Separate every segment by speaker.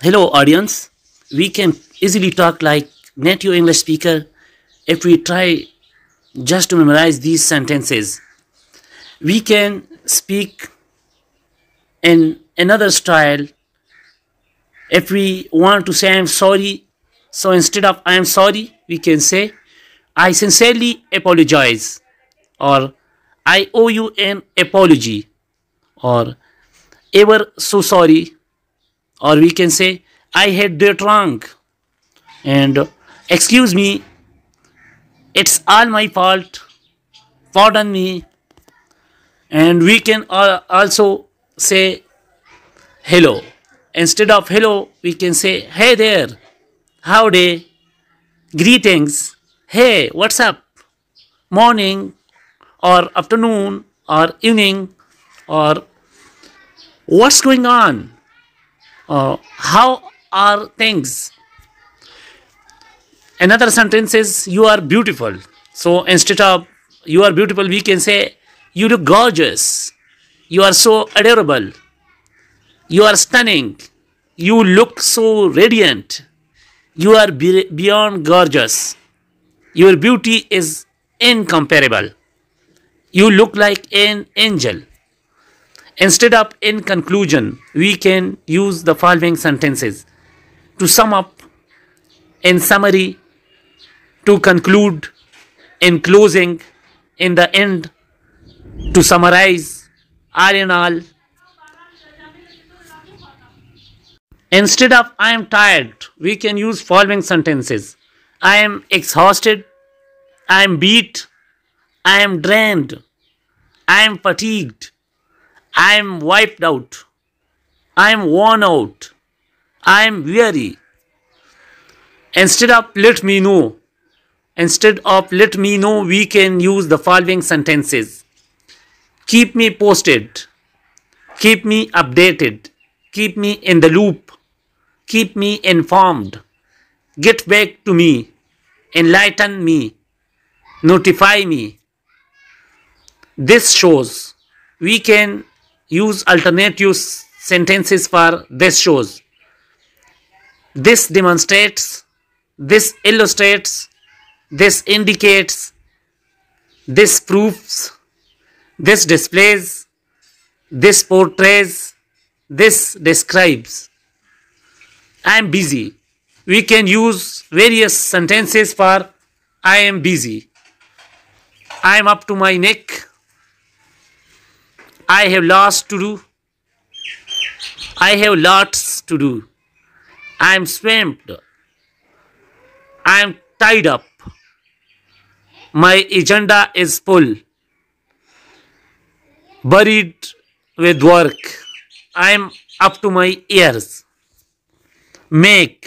Speaker 1: Hello audience, we can easily talk like native English speaker if we try just to memorize these sentences. We can speak in another style if we want to say I'm sorry. So instead of I'm sorry, we can say I sincerely apologize or I owe you an apology or ever so sorry or we can say I had that wrong and excuse me it's all my fault pardon me and we can also say hello instead of hello we can say hey there howdy greetings hey what's up morning or afternoon or evening or what's going on uh, how are things another sentence is you are beautiful so instead of you are beautiful we can say you look gorgeous you are so adorable you are stunning you look so radiant you are be beyond gorgeous your beauty is incomparable you look like an angel Instead of in conclusion, we can use the following sentences to sum up, in summary, to conclude, in closing, in the end, to summarize, all in all. Instead of I am tired, we can use following sentences. I am exhausted, I am beat, I am drained, I am fatigued, I am wiped out. I am worn out. I am weary. Instead of let me know, instead of let me know, we can use the following sentences Keep me posted, keep me updated, keep me in the loop, keep me informed, get back to me, enlighten me, notify me. This shows we can Use alternative sentences for this shows. This demonstrates, this illustrates, this indicates, this proves, this displays, this portrays, this describes. I am busy. We can use various sentences for I am busy. I am up to my neck. I have lots to do. I have lots to do. I am swamped. I am tied up. My agenda is full. Buried with work. I am up to my ears. Make.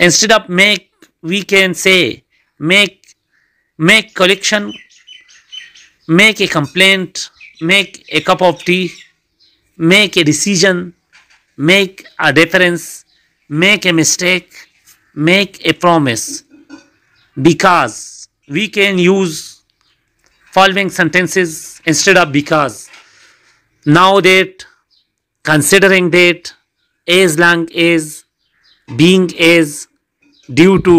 Speaker 1: Instead of make, we can say make, make collection, make a complaint, make a cup of tea, make a decision, make a difference. make a mistake, make a promise. Because we can use following sentences instead of because. Now that, considering that, as long as, being as, due to,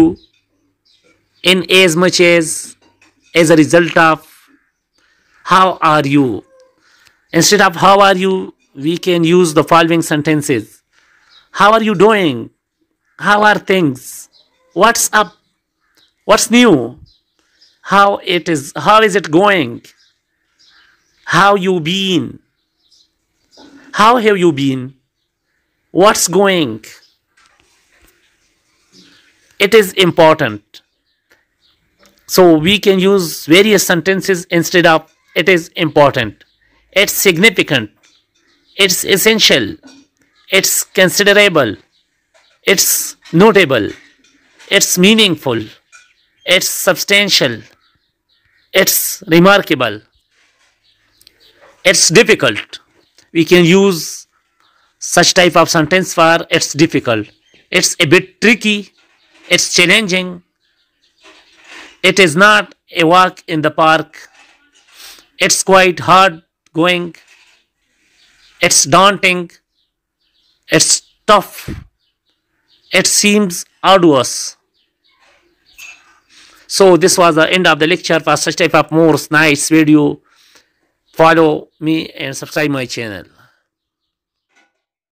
Speaker 1: in as much as, as a result of, how are you? Instead of how are you, we can use the following sentences. How are you doing? How are things? What's up? What's new? How it is how is it going? How you been? How have you been? What's going? It is important. So we can use various sentences instead of it is important. It's significant. It's essential. It's considerable. It's notable. It's meaningful. It's substantial. It's remarkable. It's difficult. We can use such type of sentence for it's difficult. It's a bit tricky. It's challenging. It is not a walk in the park. It's quite hard going. It's daunting. It's tough. It seems arduous. So this was the end of the lecture. For such type of more nice video, follow me and subscribe my channel.